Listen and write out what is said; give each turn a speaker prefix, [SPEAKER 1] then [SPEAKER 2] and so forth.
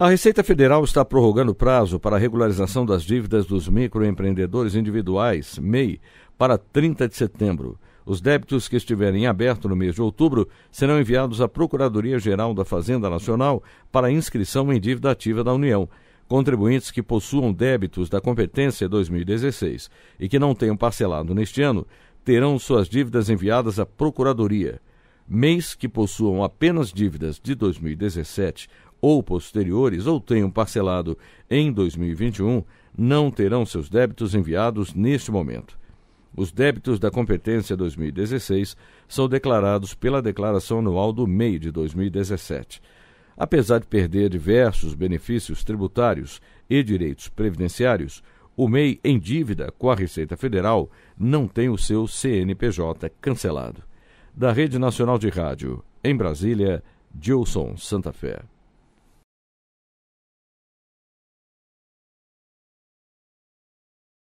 [SPEAKER 1] A Receita Federal está prorrogando o prazo para a regularização das dívidas dos microempreendedores individuais, MEI, para 30 de setembro. Os débitos que estiverem abertos no mês de outubro serão enviados à Procuradoria-Geral da Fazenda Nacional para inscrição em dívida ativa da União. Contribuintes que possuam débitos da competência 2016 e que não tenham parcelado neste ano terão suas dívidas enviadas à Procuradoria mês que possuam apenas dívidas de 2017 ou posteriores ou tenham parcelado em 2021 não terão seus débitos enviados neste momento. Os débitos da competência 2016 são declarados pela Declaração Anual do MEI de 2017. Apesar de perder diversos benefícios tributários e direitos previdenciários, o MEI em dívida com a Receita Federal não tem o seu CNPJ cancelado da Rede Nacional de Rádio. Em Brasília, Gilson Santa Fé.